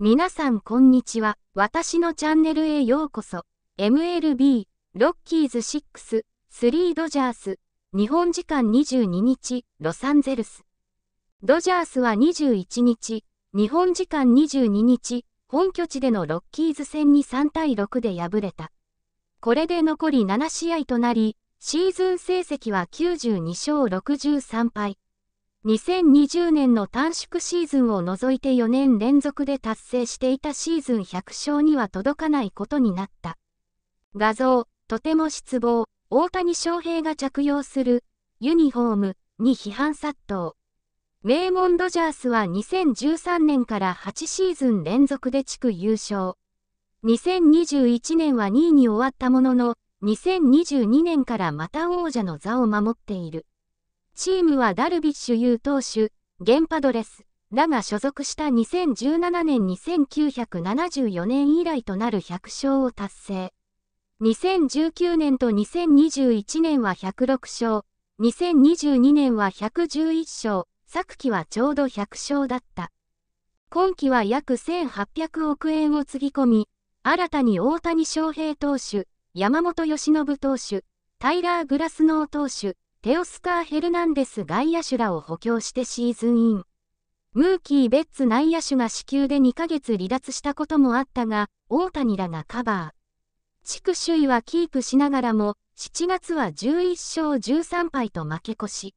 皆さんこんにちは。私のチャンネルへようこそ。MLB、ロッキーズ6、3ドジャース、日本時間22日、ロサンゼルス。ドジャースは21日、日本時間22日、本拠地でのロッキーズ戦に3対6で敗れた。これで残り7試合となり、シーズン成績は92勝63敗。2020年の短縮シーズンを除いて4年連続で達成していたシーズン100勝には届かないことになった。画像、とても失望、大谷翔平が着用する、ユニフォーム、に批判殺到。名門ドジャースは2013年から8シーズン連続で地区優勝。2021年は2位に終わったものの、2022年からまた王者の座を守っている。チームはダルビッシュ有投手、ゲンパドレス、らが所属した2017年1 9 7 4年以来となる100勝を達成。2019年と2021年は106勝、2022年は111勝、昨季はちょうど100勝だった。今季は約1800億円をつぎ込み、新たに大谷翔平投手、山本由伸投手、タイラー・グラスノー投手、テオスカー・ヘルナンデス外野手らを補強してシーズンイン。ムーキー・ベッツ内野手が支給で2ヶ月離脱したこともあったが、大谷らがカバー。地区首位はキープしながらも、7月は11勝13敗と負け越し。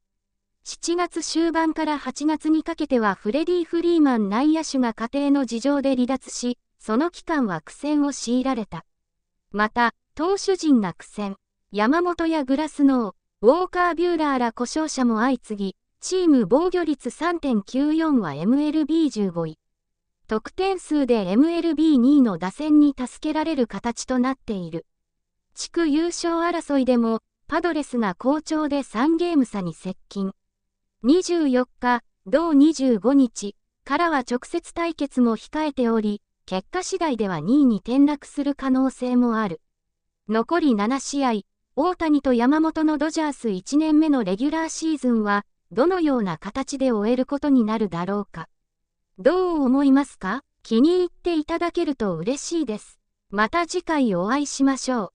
7月終盤から8月にかけてはフレディ・フリーマン内野手が家庭の事情で離脱し、その期間は苦戦を強いられた。また、投手陣が苦戦。山本やグラスノー、ウォーカー・ビューラーら故障者も相次ぎ、チーム防御率3.94は MLB15 位。得点数で MLB2 位の打線に助けられる形となっている。地区優勝争いでも、パドレスが好調で3ゲーム差に接近。24日、同25日からは直接対決も控えており、結果次第では2位に転落する可能性もある。残り7試合、大谷と山本のドジャース1年目のレギュラーシーズンは、どのような形で終えることになるだろうか。どう思いますか気に入っていただけると嬉しいです。また次回お会いしましょう。